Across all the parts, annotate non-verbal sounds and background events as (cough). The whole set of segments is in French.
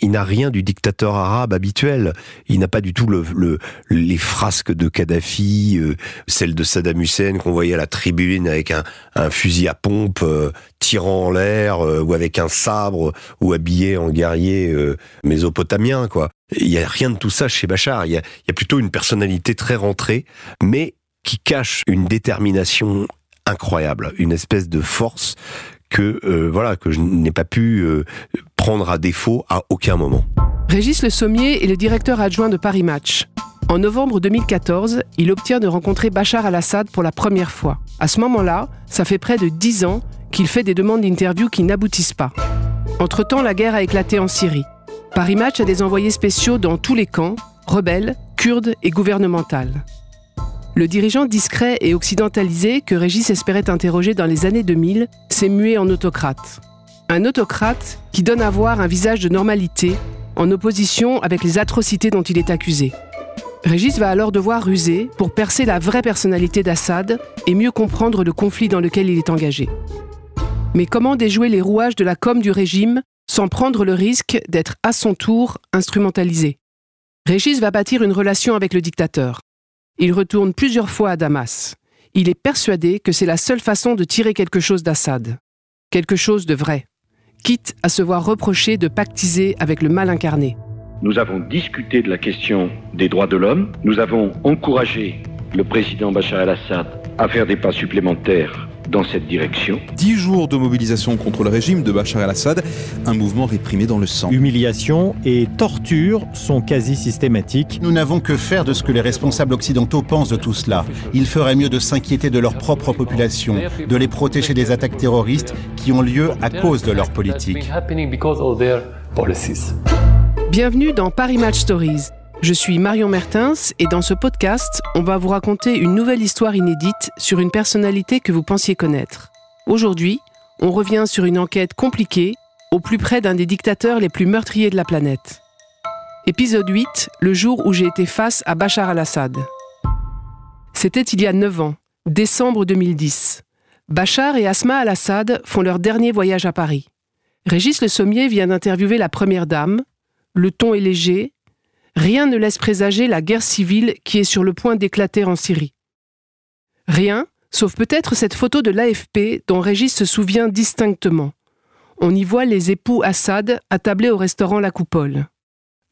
il n'a rien du dictateur arabe habituel. Il n'a pas du tout les frasques de Kadhafi, euh, celles de Saddam Hussein qu'on voyait à la tribune avec un, fusil à pompe euh, tirant en l'air euh, ou avec un sabre ou habillé en guerrier mésopotamien. quoi. Il n'y a rien de tout ça chez Bachar. Il y, a, plutôt une personnalité très rentrée, mais qui cache une détermination incroyable, une espèce de force que voilà que je n'ai pas pu à défaut à aucun moment. Régis Le Sommier est le directeur adjoint de Paris Match. En novembre 2014, il obtient de rencontrer Bachar al-Assad pour la première fois. À ce moment-là, ça fait près de 10 ans qu'il fait des demandes d'interview qui n'aboutissent pas. Entre-temps, la guerre a éclaté en Syrie. Paris Match a des envoyés spéciaux dans tous les camps, rebelles, kurdes et gouvernementales. Le dirigeant discret et occidentalisé que Régis espérait interroger dans les années 2000 s'est mué en autocrate un autocrate qui donne à voir un visage de normalité en opposition avec les atrocités dont il est accusé. Régis va alors devoir ruser pour percer la vraie personnalité d'Assad et mieux comprendre le conflit dans lequel il est engagé. Mais comment déjouer les rouages de la com du régime sans prendre le risque d'être à son tour instrumentalisé Régis va bâtir une relation avec le dictateur. Il retourne plusieurs fois à Damas. Il est persuadé que c'est la seule façon de tirer quelque chose d'Assad. Quelque chose de vrai quitte à se voir reprocher de pactiser avec le mal incarné. Nous avons discuté de la question des droits de l'homme, nous avons encouragé le président Bachar el-Assad à faire des pas supplémentaires dans cette direction. Dix jours de mobilisation contre le régime de Bachar el-Assad, un mouvement réprimé dans le sang. Humiliation et torture sont quasi systématiques. Nous n'avons que faire de ce que les responsables occidentaux pensent de tout cela. Il ferait mieux de s'inquiéter de leur propre population, de les protéger des attaques terroristes qui ont lieu à cause de leur politique. Bienvenue dans Paris Match Stories je suis Marion Mertens et dans ce podcast, on va vous raconter une nouvelle histoire inédite sur une personnalité que vous pensiez connaître. Aujourd'hui, on revient sur une enquête compliquée, au plus près d'un des dictateurs les plus meurtriers de la planète. Épisode 8, le jour où j'ai été face à Bachar al-Assad. C'était il y a 9 ans, décembre 2010. Bachar et Asma al-Assad font leur dernier voyage à Paris. Régis Le Sommier vient d'interviewer la Première Dame. Le ton est léger, rien ne laisse présager la guerre civile qui est sur le point d'éclater en Syrie. Rien, sauf peut-être cette photo de l'AFP dont Régis se souvient distinctement. On y voit les époux Assad attablés au restaurant La Coupole.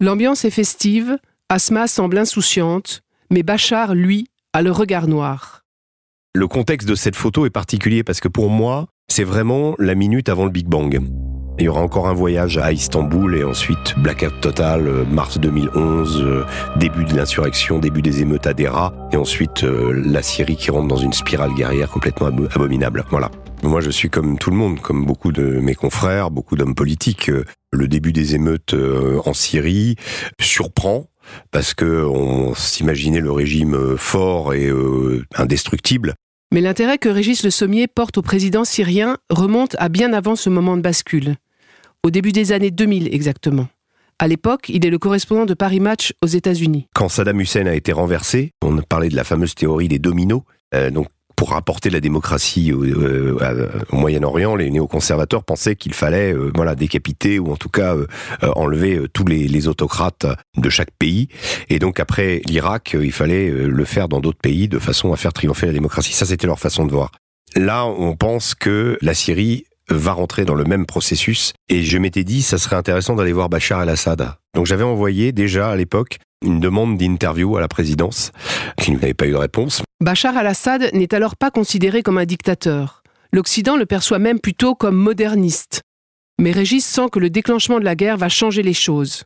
L'ambiance est festive, Asma semble insouciante, mais Bachar, lui, a le regard noir. Le contexte de cette photo est particulier parce que pour moi, c'est vraiment la minute avant le Big Bang. Il y aura encore un voyage à Istanbul et ensuite blackout total, euh, mars 2011, euh, début de l'insurrection, début des émeutes à Dera et ensuite euh, la Syrie qui rentre dans une spirale guerrière complètement abominable. Voilà. Moi, je suis comme tout le monde, comme beaucoup de mes confrères, beaucoup d'hommes politiques. Le début des émeutes en Syrie surprend, parce que on s'imaginait le régime fort et indestructible. Mais l'intérêt que Régis Le Sommier porte au président syrien remonte à bien avant ce moment de bascule au début des années 2000 exactement. À l'époque, il est le correspondant de Paris Match aux États-Unis. Quand Saddam Hussein a été renversé, on parlait de la fameuse théorie des dominos. Euh, donc, pour apporter la démocratie euh, au, Moyen-Orient, les néoconservateurs pensaient qu'il fallait euh, voilà décapiter ou en tout cas enlever tous les, les, autocrates de chaque pays. Et donc après l'Irak, il fallait le faire dans d'autres pays de façon à faire triompher la démocratie. Ça, c'était leur façon de voir. Là, on pense que la Syrie va rentrer dans le même processus. Et je m'étais dit, ça serait intéressant d'aller voir Bachar el-Assad. Donc j'avais envoyé déjà à l'époque une demande d'interview à la présidence, qui n'avait pas eu de réponse. Bachar al-Assad n'est alors pas considéré comme un dictateur. L'Occident le perçoit même plutôt comme moderniste. Mais Régis sent que le déclenchement de la guerre va changer les choses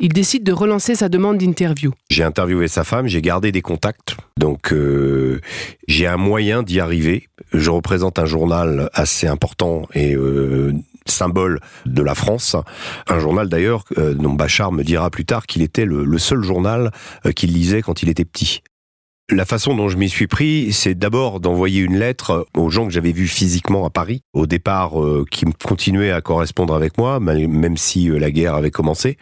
il décide de relancer sa demande d'interview. J'ai interviewé sa femme, j'ai gardé des contacts, donc euh, j'ai un moyen d'y arriver. Je représente un journal assez important et euh, symbole de la France. Un journal d'ailleurs euh, dont Bachar me dira plus tard qu'il était le seul journal qu'il lisait quand il était petit. La façon dont je m'y suis pris, c'est d'abord d'envoyer une lettre aux gens que j'avais vus physiquement à Paris, au départ euh, qui continuaient à correspondre avec moi, même si euh, la guerre avait commencé.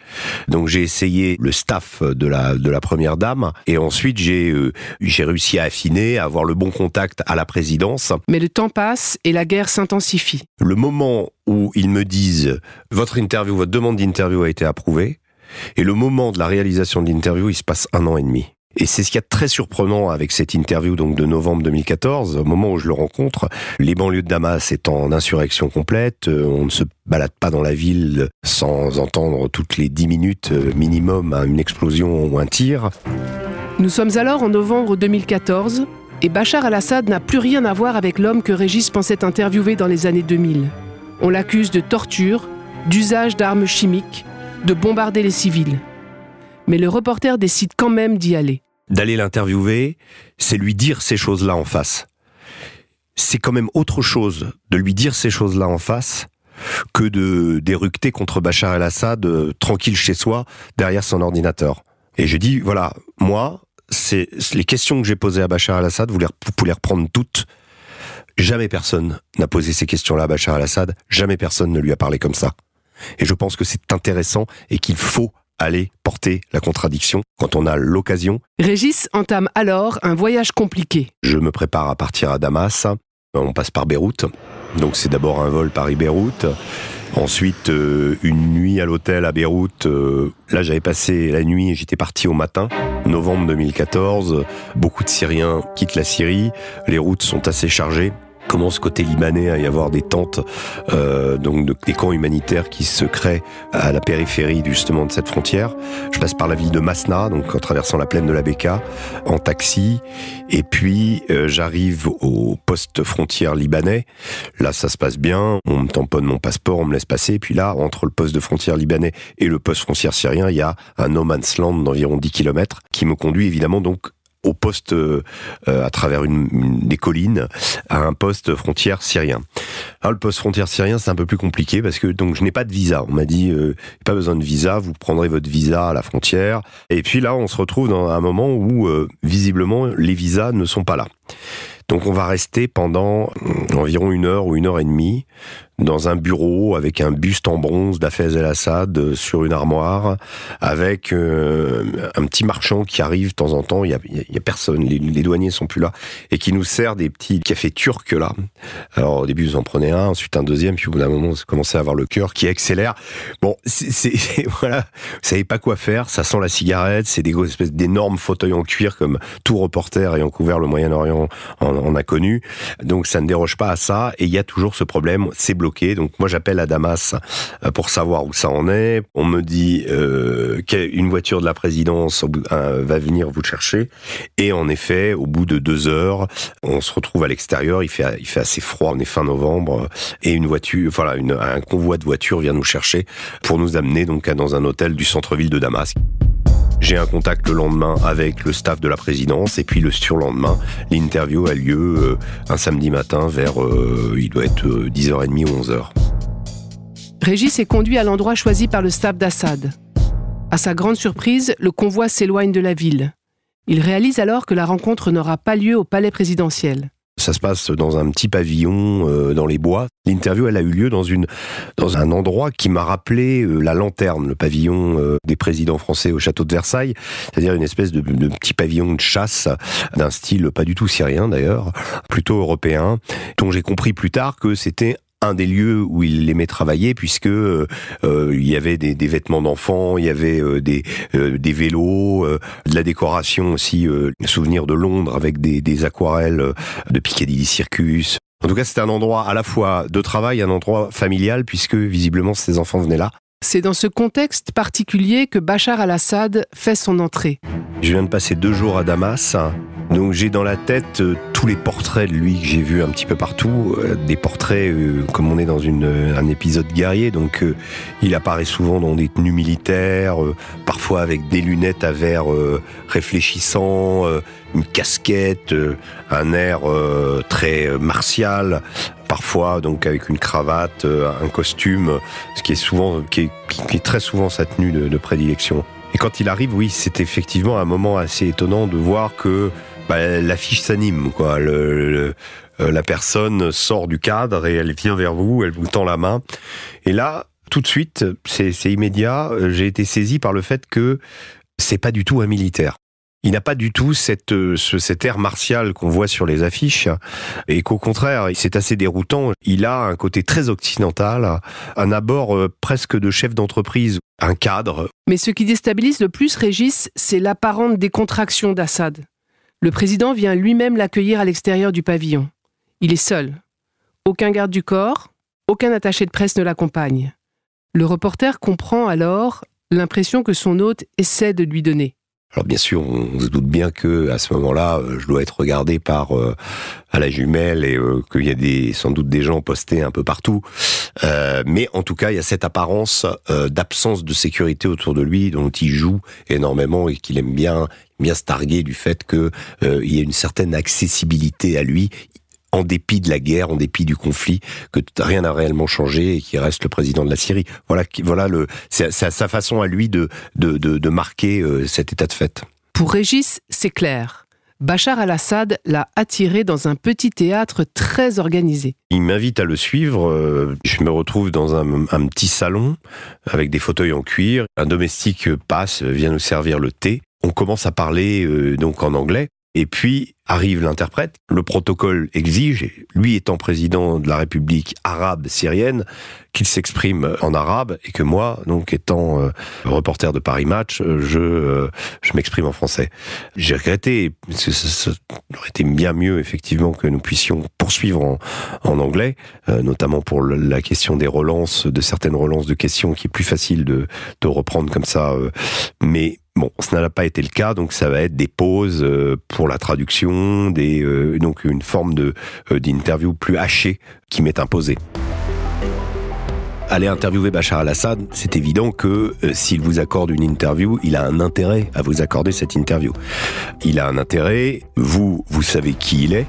Donc j'ai essayé le staff de la, de la Première Dame, et ensuite j'ai euh, j'ai réussi à affiner, à avoir le bon contact à la présidence. Mais le temps passe et la guerre s'intensifie. Le moment où ils me disent « Votre interview, votre demande d'interview a été approuvée », et le moment de la réalisation de l'interview, il se passe un an et demi. Et c'est ce qu'il y a de très surprenant avec cette interview donc de novembre 2014, au moment où je le rencontre. Les banlieues de Damas sont en insurrection complète, euh, on ne se balade pas dans la ville sans entendre toutes les 10 minutes euh, minimum hein, une explosion ou un tir. Nous sommes alors en novembre 2014 et Bachar al-Assad n'a plus rien à voir avec l'homme que Régis pensait interviewer dans les années 2000. On l'accuse de torture, d'usage d'armes chimiques, de bombarder les civils mais le reporter décide quand même d'y aller. D'aller l'interviewer, c'est lui dire ces choses-là en face. C'est quand même autre chose de lui dire ces choses-là en face que de déructer contre Bachar el-Assad euh, tranquille chez soi derrière son ordinateur. Et je dis voilà, moi, c'est les questions que j'ai posées à Bachar el-Assad, vous, vous pouvez les reprendre toutes. Jamais personne n'a posé ces questions-là à Bachar el-Assad, jamais personne ne lui a parlé comme ça. Et je pense que c'est intéressant et qu'il faut Allez, porter la contradiction quand on a l'occasion. Régis entame alors un voyage compliqué. Je me prépare à partir à Damas. On passe par Beyrouth. Donc c'est d'abord un vol Paris-Beyrouth. Ensuite, euh, une nuit à l'hôtel à Beyrouth. Euh, là, j'avais passé la nuit et j'étais parti au matin. Novembre 2014, beaucoup de Syriens quittent la Syrie. Les routes sont assez chargées commence côté libanais à y avoir des tentes, euh, donc des camps humanitaires qui se créent à la périphérie justement de cette frontière. Je passe par la ville de Masna, donc en traversant la plaine de la Beka, en taxi, et puis euh, j'arrive au poste frontière libanais. Là, ça se passe bien, on me tamponne mon passeport, on me laisse passer, et puis là, entre le poste de frontière libanais et le poste frontière syrien, il y a un no man's land d'environ 10 km qui me conduit évidemment donc au poste euh, à travers une, des collines à un poste frontière syrien. Alors, le poste frontière syrien, c'est un peu plus compliqué parce que donc je n'ai pas de visa. On m'a dit euh, pas besoin de visa, vous prendrez votre visa à la frontière. Et puis là, on se retrouve dans un moment où euh, visiblement les visas ne sont pas là. Donc on va rester pendant environ une heure ou une heure et demie dans un bureau avec un buste en bronze d'Afez El Assad euh, sur une armoire, avec euh, un petit marchand qui arrive de temps en temps, il n'y a, personne, les, douaniers sont plus là, et qui nous sert des petits cafés turcs là. Alors au début, vous en prenez un, ensuite un deuxième, puis au bout d'un moment, vous commencez à avoir le cœur qui accélère. Bon, c'est (laughs) voilà, vous savez pas quoi faire, ça sent la cigarette, c'est des espèces d'énormes fauteuils en cuir comme tout reporter ayant couvert le Moyen-Orient en, en a connu. Donc ça ne déroge pas à ça, et il y a toujours ce problème, c'est bloqué donc moi j'appelle à Damas euh, pour savoir où ça en est. On me dit euh, qu'une voiture de la présidence euh, va venir vous chercher. Et en effet, au bout de deux heures, on se retrouve à l'extérieur. Il fait assez froid. On est fin novembre et une voiture, voilà, un convoi de voitures vient nous chercher pour nous amener donc dans un hôtel du centre-ville de Damas. J'ai un contact le lendemain avec le staff de la présidence et puis le surlendemain, l'interview a lieu euh, un samedi matin vers, euh, il doit être 10h30 euh, ou 11h. Régis est conduit à l'endroit choisi par le staff d'Assad. À sa grande surprise, le convoi s'éloigne de la ville. Il réalise alors que la rencontre n'aura pas lieu au palais présidentiel. Ça se passe dans un petit pavillon euh, dans les bois. L'interview, elle a eu lieu dans, une, dans un endroit qui m'a rappelé euh, la lanterne, le pavillon euh, des présidents français au château de Versailles, c'est-à-dire une espèce de, petit pavillon de chasse d'un style pas du tout syrien d'ailleurs, plutôt européen, dont j'ai compris plus tard que c'était un des lieux où il aimait travailler puisque euh, euh, il y avait des, vêtements d'enfants, il y avait euh, des, vélos, de la décoration aussi, souvenirs de Londres avec des, aquarelles de Piccadilly Circus. En tout cas, c'était un endroit à la fois de travail, un endroit familial puisque visiblement ces enfants venaient là. C'est dans ce contexte particulier que Bachar al-Assad fait son entrée. Je viens de passer deux jours à Damas donc j'ai dans la tête euh, tous les portraits de lui que j'ai vus un petit peu partout, euh, des portraits euh, comme on est dans un épisode guerrier, donc il apparaît souvent dans des tenues militaires, parfois avec des lunettes à verre réfléchissant, une casquette, un air très martial, parfois donc avec une cravate, un costume, ce qui est souvent, qui est, très souvent sa tenue de prédilection. Et quand il arrive, oui, c'est effectivement un moment assez étonnant de voir que bah, l'affiche s'anime, quoi. Euh, la personne sort du cadre et elle vient vers vous, elle vous tend la main. Et là, tout de suite, c'est immédiat, euh, j'ai été saisi par le fait que c'est pas du tout un militaire. Il n'a pas du tout euh, cet air martial qu'on voit sur les affiches, et qu'au contraire, c'est assez déroutant. Il a un côté très occidental, un abord presque de chef d'entreprise, un cadre. Mais ce qui déstabilise le plus, Régis, c'est l'apparente décontraction d'Assad. Le président vient lui-même l'accueillir à l'extérieur du pavillon. Il est seul. Aucun garde du corps, aucun attaché de presse ne l'accompagne. Le reporter comprend alors l'impression que son hôte essaie de lui donner. Alors bien sûr, on se doute bien que à ce moment-là, euh, je dois être regardé par euh, à la jumelle et euh, qu'il y a des, sans doute des gens postés un peu partout. mais en tout cas, il y a cette apparence d'absence de sécurité autour de lui dont il joue énormément et qu'il aime bien bien se targuer du fait qu'il euh, y a une certaine accessibilité à lui en dépit de la guerre, en dépit du conflit, que rien n'a réellement changé et qui reste le président de la Syrie. Voilà, voilà le, sa façon à lui de, marquer euh, cet état de fait. Pour Régis, c'est clair. Bachar al-Assad l'a attiré dans un petit théâtre très organisé. Il m'invite à le suivre. Euh, je me retrouve dans un, petit salon avec des fauteuils en cuir. Un domestique passe, vient nous servir le thé on commence à parler euh, donc en anglais. Et puis arrive l'interprète. Le protocole exige, lui étant président de la République arabe syrienne, qu'il s'exprime en arabe et que moi, donc étant euh, reporter de Paris Match, euh, je, je m'exprime en français. J'ai regretté, parce que ça, aurait été bien mieux effectivement que nous puissions poursuivre en, en anglais, notamment pour la question des relances, de certaines relances de questions qui est plus facile de, de reprendre comme ça. mais Bon, ce n'a pas été le cas, donc ça va être des pauses euh, pour la traduction, des, euh, donc une forme de, euh, d'interview plus hachée qui m'est imposée aller interviewer Bachar al-Assad, c'est évident que s'il vous accorde une interview, il a un intérêt à vous accorder cette interview. Il a un intérêt, vous, vous savez qui il est,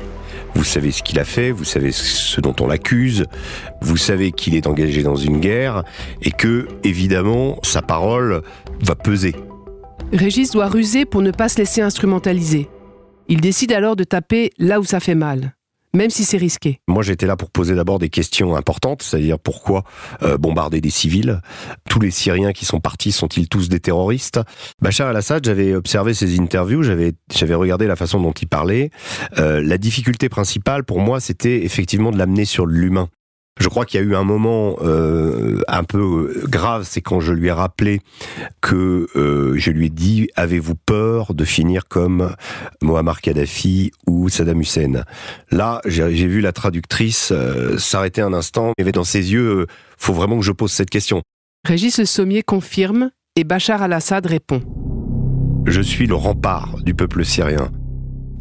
vous savez ce qu'il a fait, vous savez ce dont on l'accuse, vous savez qu'il est engagé dans une guerre et que, évidemment, sa parole va peser Régis doit ruser pour ne pas se laisser instrumentaliser. Il décide alors de taper là où ça fait mal même si c'est risqué. Moi, j'étais là pour poser d'abord des questions importantes, c'est-à-dire pourquoi euh, bombarder des civils Tous les Syriens qui sont partis sont-ils tous des terroristes Bachar al-Assad, j'avais observé ses interviews, j'avais regardé la façon dont il parlait. Euh, la difficulté principale pour moi, c'était effectivement de l'amener sur l'humain. Je crois qu'il y a eu un moment euh, un peu euh, grave, c'est quand je lui ai rappelé que euh, je lui ai dit avez-vous peur de finir comme Mohamed Kadhafi ou Saddam Hussein Là, j'ai vu la traductrice s'arrêter un instant. Il avait dans ses yeux faut vraiment que je pose cette question. Régis Le Sommier confirme et Bachar al-Assad répond. Je suis le rempart du peuple syrien.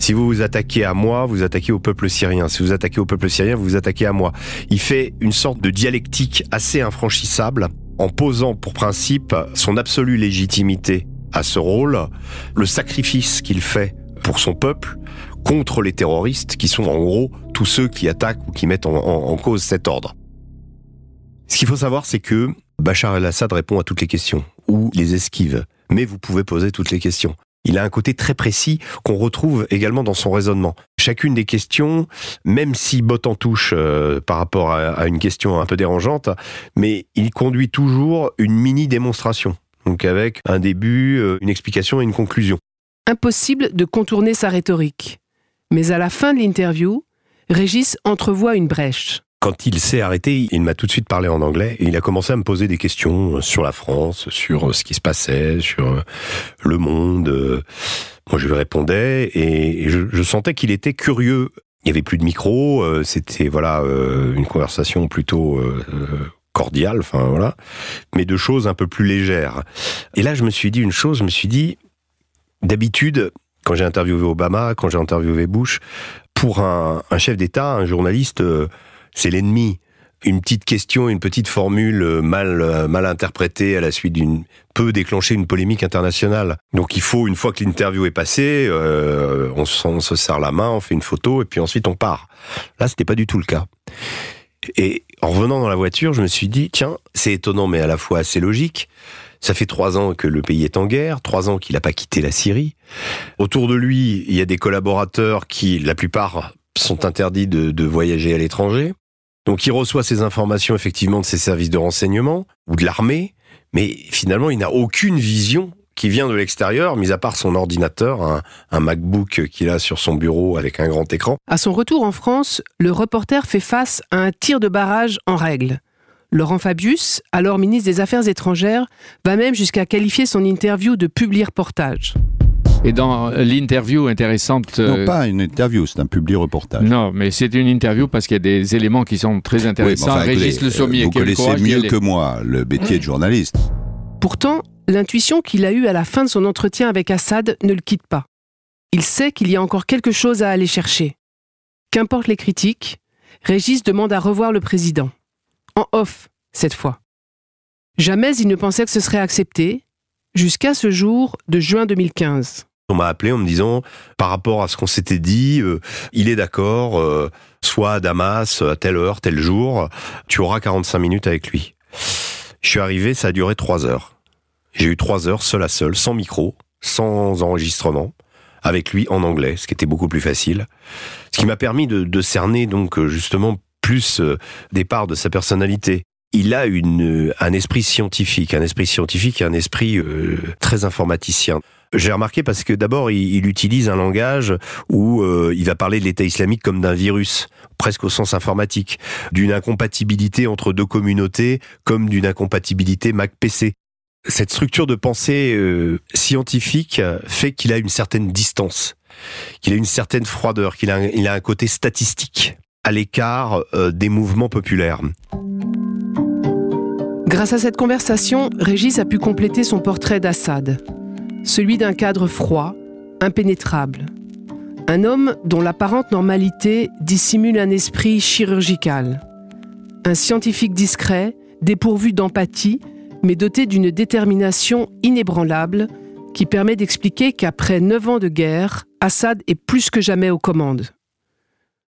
Si vous vous attaquez à moi, vous attaquez au peuple syrien. Si vous attaquez au peuple syrien, vous vous attaquez à moi. Il fait une sorte de dialectique assez infranchissable en posant pour principe son absolue légitimité à ce rôle, le sacrifice qu'il fait pour son peuple contre les terroristes qui sont en gros tous ceux qui attaquent ou qui mettent en, en cause cet ordre. Ce qu'il faut savoir, c'est que Bachar el-Assad répond à toutes les questions ou les esquive. Mais vous pouvez poser toutes les questions il a un côté très précis qu'on retrouve également dans son raisonnement. Chacune des questions, même si botte en touche euh, par rapport à, à une question un peu dérangeante, mais il conduit toujours une mini démonstration. Donc avec un début, euh, une explication et une conclusion. Impossible de contourner sa rhétorique. Mais à la fin de l'interview, Régis entrevoit une brèche. Quand il s'est arrêté, il m'a tout de suite parlé en anglais et il a commencé à me poser des questions euh, sur la France, sur euh, ce qui se passait, sur euh, le monde. Moi, je lui répondais et je, sentais qu'il était curieux. Il n'y avait plus de micro, c'était voilà une conversation plutôt cordiale, enfin voilà, mais de choses un peu plus légères. Et là, je me suis dit une chose, je me suis dit, d'habitude, quand j'ai interviewé Obama, quand j'ai interviewé Bush, pour un, un chef d'État, un journaliste c'est l'ennemi. Une petite question, une petite formule euh, mal, euh, mal interprétée à la suite d'une peut déclencher une polémique internationale. Donc il faut, une fois que l'interview est passée, euh, on, se serre la main, on fait une photo et puis ensuite on part. Là, c'était pas du tout le cas. Et en revenant dans la voiture, je me suis dit, tiens, c'est étonnant mais à la fois assez logique. Ça fait trois ans que le pays est en guerre, trois ans qu'il n'a pas quitté la Syrie. Autour de lui, il y a des collaborateurs qui, la plupart, sont interdits de, de voyager à l'étranger. Donc il reçoit ces informations effectivement de ses services de renseignement ou de l'armée, mais finalement il n'a aucune vision qui vient de l'extérieur, mis à part son ordinateur, un, MacBook qu'il a sur son bureau avec un grand écran. À son retour en France, le reporter fait face à un tir de barrage en règle. Laurent Fabius, alors ministre des Affaires étrangères, va même jusqu'à qualifier son interview de publi-reportage. Et dans euh, l'interview intéressante. Non, euh, pas une interview, c'est un public reportage. Non, mais c'est une interview parce qu'il y a des éléments qui sont très intéressants. Régis Le euh, Sommier, mieux que moi le métier de journaliste. Pourtant, l'intuition qu'il a eue à la fin de son entretien avec Assad ne le quitte pas. Il sait qu'il y a encore quelque chose à aller chercher. Qu'importe les critiques, Régis demande à revoir le président. En off, cette fois. Jamais il ne pensait que ce serait accepté, jusqu'à ce jour de juin 2015. On m'a appelé en me disant, par rapport à ce qu'on s'était dit, euh, il est d'accord, euh, soit à Damas, à telle heure, tel jour, tu auras 45 minutes avec lui. Je suis arrivé, ça a duré 3 heures. J'ai eu 3 heures seul à seul, sans micro, sans enregistrement, avec lui en anglais, ce qui était beaucoup plus facile. Ce qui m'a permis de, cerner donc justement plus euh, des parts de sa personnalité il a une, un esprit scientifique, un esprit scientifique et un esprit très informaticien. J'ai remarqué parce que d'abord, il, utilise un langage où euh, il va parler de l'État islamique comme d'un virus, presque au sens informatique, d'une incompatibilité entre deux communautés, comme d'une incompatibilité Mac-PC. Cette structure de pensée euh, scientifique fait qu'il a une certaine distance, qu'il a une certaine froideur, qu'il a, un côté statistique, à l'écart euh, des mouvements populaires. Grâce à cette conversation, Régis a pu compléter son portrait d'Assad, celui d'un cadre froid, impénétrable. Un homme dont l'apparente normalité dissimule un esprit chirurgical. Un scientifique discret, dépourvu d'empathie, mais doté d'une détermination inébranlable qui permet d'expliquer qu'après neuf ans de guerre, Assad est plus que jamais aux commandes.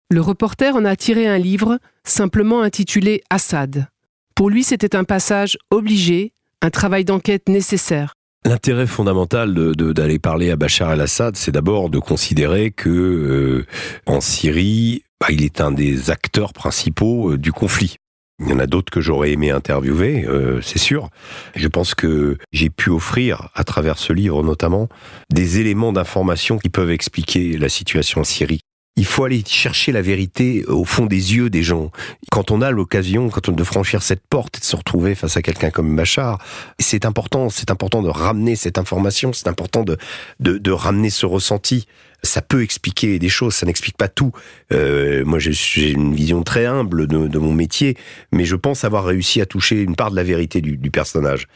Le reporter en a tiré un livre simplement intitulé Assad. Pour lui, c'était un passage obligé, un travail d'enquête nécessaire. L'intérêt fondamental d'aller parler à Bachar el-Assad, c'est d'abord de considérer que euh, en Syrie, bah, il est un des acteurs principaux euh, du conflit. Il y en a d'autres que j'aurais aimé interviewer, euh, c'est sûr. Je pense que j'ai pu offrir, à travers ce livre notamment, des éléments d'information qui peuvent expliquer la situation en Syrie il faut aller chercher la vérité au fond des yeux des gens. Quand on a l'occasion, quand on de franchir cette porte et de se retrouver face à quelqu'un comme Machar, c'est important, c'est important de ramener cette information, c'est important de, de, de ramener ce ressenti ça peut expliquer des choses, ça n'explique pas tout. Euh, moi, j'ai une vision très humble de, mon métier, mais je pense avoir réussi à toucher une part de la vérité du, personnage.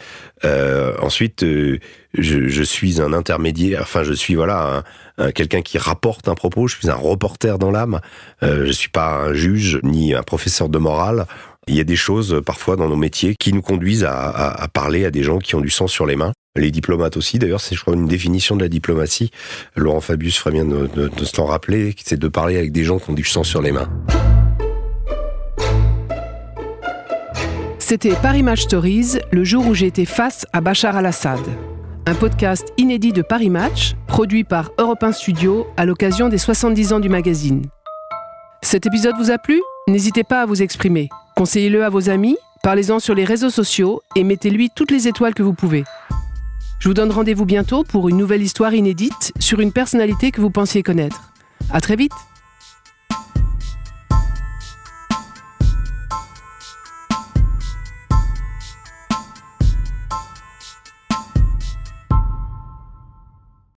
Euh, ensuite, euh, je, suis un intermédiaire, enfin, je suis voilà quelqu'un qui rapporte un propos. Je suis un reporter dans l'âme. Euh, je ne suis pas un juge ni un professeur de morale. Il y a des choses euh, parfois dans nos métiers qui nous conduisent à, parler à des gens qui ont du sang sur les mains. Les diplomates aussi, d'ailleurs, c'est je crois une définition de la diplomatie. Laurent Fabius ferait bien de, se l'en rappeler, c'est de parler avec des gens qui ont du sang sur les mains. C'était Paris Match Stories, le jour où j'ai été face à Bachar al-Assad. Un podcast inédit de Paris Match, produit par Europe 1 Studio à l'occasion des 70 ans du magazine. Cet épisode vous a plu N'hésitez pas à vous exprimer. Conseillez-le à vos amis, parlez-en sur les réseaux sociaux et mettez-lui toutes les étoiles que vous pouvez. Je vous donne rendez-vous bientôt pour une nouvelle histoire inédite sur une personnalité que vous pensiez connaître. À très vite!